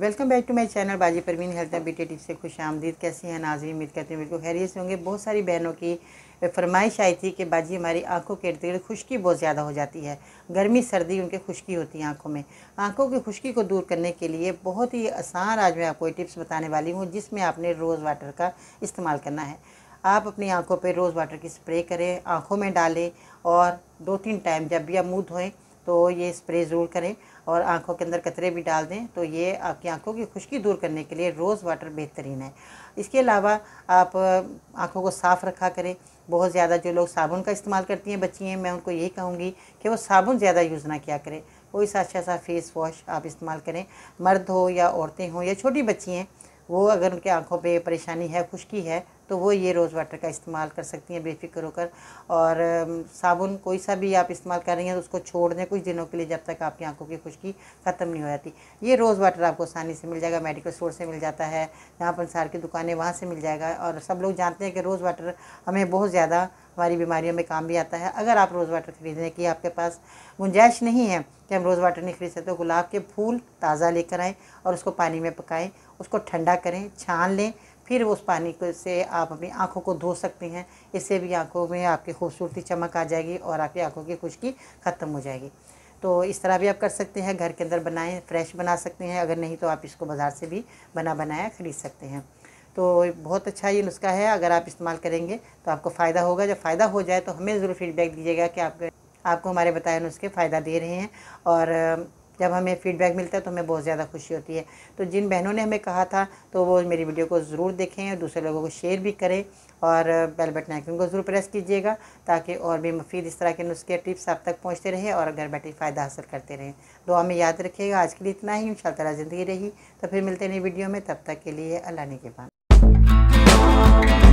welcome back to my channel Baji Parveen health and beauty tips से खुश आमदीद कैसी हैं नाजरी उम्मीद करते हैं बिल्कुल खैरियत से होंगे बहुत सारी बहनों की फरमाइश आई थी कि बाजी हमारी आंखों के इर्द गिर्द खुश्की बहुत ज़्यादा हो जाती है गर्मी सर्दी उनके खुश्की होती है आंखों में आंखों की खुश्की को दूर करने के लिए बहुत ही आसान आज मैं आपको टिप्स बताने वाली हूँ जिसमें आपने रोज़ वाटर का इस्तेमाल करना है आप अपनी आँखों पर रोज़ वाटर की स्प्रे करें आँखों में डालें और दो तीन टाइम जब भी आप मुँह धोएँ तो ये स्प्रे ज़रूर करें और आंखों के अंदर कतरे भी डाल दें तो ये आपकी आंखों की खुश्की दूर करने के लिए रोज़ वाटर बेहतरीन है इसके अलावा आप आंखों को साफ़ रखा करें बहुत ज़्यादा जो लोग साबुन का इस्तेमाल करती हैं बच्ची हैं मैं उनको यही कहूँगी कि वो साबुन ज़्यादा यूज़ ना किया करें कोई सा अच्छा सा फेस वॉश आप इस्तेमाल करें मर्द हो या औरतें हों या छोटी बच्ची हैं वो अगर उनके आँखों पे परेशानी है खुश्की है तो वो ये रोज़ वाटर का इस्तेमाल कर सकती हैं बेफिक्र होकर और साबुन कोई सा भी आप इस्तेमाल कर रही हैं तो उसको छोड़ दें कुछ दिनों के लिए जब तक आपकी आंखों की खुश्की ख़त्म नहीं हो जाती ये रोज़ वाटर आपको आसानी से मिल जाएगा मेडिकल स्टोर से मिल जाता है जहाँ पंसार की दुकानें वहाँ से मिल जाएगा और सब लोग जानते हैं कि रोज़ वाटर हमें बहुत ज़्यादा हमारी बीमारियों में काम भी आता है अगर आप रोज़ वाटर ख़रीदने की आपके पास गुंजाइश नहीं है कि हम रोज़ वाटर नहीं खरीद सकते गुलाब के फूल ताज़ा लेकर आएँ और उसको पानी में पकाएँ उसको ठंडा करें छान लें फिर उस पानी को से आप अपनी आँखों को धो सकते हैं इससे भी आँखों में आपकी खूबसूरती चमक आ जाएगी और आपकी आँखों की खुश्की ख़त्म हो जाएगी तो इस तरह भी आप कर सकते हैं घर के अंदर बनाएं फ्रेश बना सकते हैं अगर नहीं तो आप इसको बाज़ार से भी बना बनाया ख़रीद सकते हैं तो बहुत अच्छा ये नुस्खा है अगर आप इस्तेमाल करेंगे तो आपको फ़ायदा होगा जब फ़ायदा हो जाए तो हमें ज़रूर फीडबैक दीजिएगा कि आप आपको हमारे बताए नुस्खे फ़ायदा दे रहे हैं और जब हमें फीडबैक मिलता है तो हमें बहुत ज़्यादा खुशी होती है तो जिन बहनों ने हमें कहा था तो वो मेरी वीडियो को ज़रूर देखें और दूसरे लोगों को शेयर भी करें और बेल बटन आइकन को ज़रूर प्रेस कीजिएगा ताकि और भी मुफीद इस तरह के नुस्खे टिप्स आप तक पहुँचते रहें और घर बैठे फ़ायदा हासिल करते रहें तो हमें याद रखिएगा आज के लिए इतना ही इन शाला ज़िंदगी रही तो फिर मिलते नहीं वीडियो में तब तक के लिए अल्लाह ने के बाद